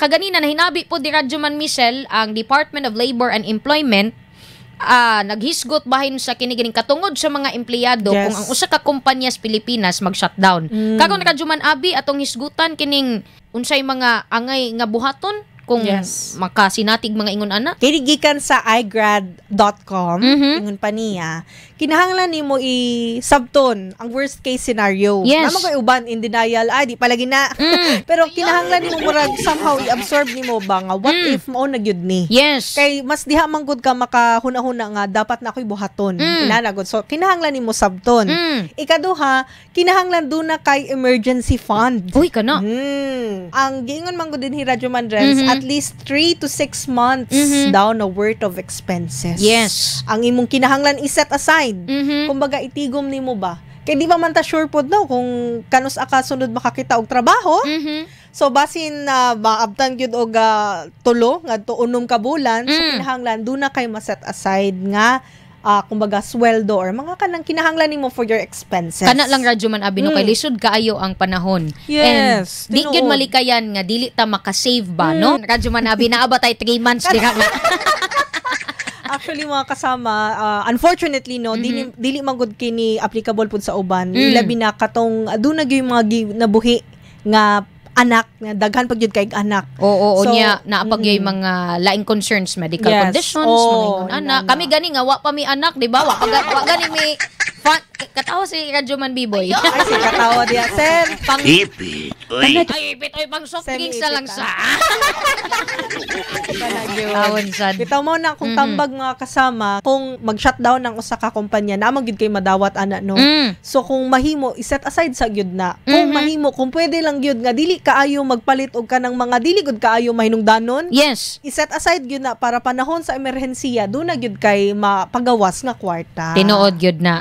Kaganina na hinabi po di Radyo Man Michel ang Department of Labor and Employment uh, naghisgot bahin sa kinigining katungod sa mga empleyado yes. kung ang usa ka kumpanya sa Pilipinas mag-shutdown. Mm. Kago nakaduman abi atong hisgutan kining unsay mga angay nga buhaton kung yes. makasinatig mga ingon ana. Kini gikan sa igrad.com mm-hmm. ingon pa niya. Kinahanglan nimo i-subton ang worst case scenario. Yes. Namo kay uban in denial ah di palagi na. Mm. Pero kinahanglan nimo murag somehow i-absorb nimo ba nga what mm. if mo na gyud ni. Yes. Kay mas diha man gud ka makahuna-huna nga dapat na ako'y buhaton. Mm. So kinahanglan nimo subton. Mm. Ikaduha, kinahanglan do na kay emergency fund. Uy kana. Mm. Ang giingon man gud din hi Radyo Mandres mm-hmm. at at least 3 to 6 months mm-hmm. down a worth of expenses. Yes. Ang imong kinahanglan iset aside. Mm-hmm. Kumbaga itigom nimo ba? Kay di ba man ta sure pod no kung kanus aka sunod makakita og trabaho. Mm-hmm. So basin na uh, maabtan gyud og uh, tulo ngadto unom ka bulan, mm. so kinahanglan do na kay maset aside nga uh, kumbaga sweldo or mga kanang kinahanglan nimo for your expenses. Kana lang radyo man abi no mm. kay lisod kaayo ang panahon. Yes. And di gyud malikayan nga dili ta maka-save ba mm. no? Radyo man abi naaba tay 3 months di actually mga kasama uh, unfortunately no mm-hmm. dili dili magud kini applicable pud sa uban mm. labi na katong aduna ah, gyud mga nabuhi nga anak na daghan pag jud kay anak. Oo, oo so, niya naapag mm, mga laing concerns medical yes. conditions, oh, mga anak. Kami gani nga wa pa mi anak, di ba? Wa pa gani mi Fun, katawa si Radyo Man Biboy. Ay, si katawa niya. Sen, pang... Ipit, oy. Ay, ipit, oy, pang soft drinks na lang sa. Tawon sad. Bitaw mo na kung mm-hmm. tambag mga kasama, kung mag-shutdown ng usa ka kumpanya, na magid kay madawat ana no. Mm. So kung mahimo, iset aside sa gyud na. Kung mm-hmm. mahimo, kung pwede lang gyud nga dili kaayo magpalit og kanang mga dili gud kaayo mahinungdanon. Yes. Iset aside gyud na para panahon sa emerhensiya, do na gyud kay mapagawas nga kwarta. Tinuod gyud na.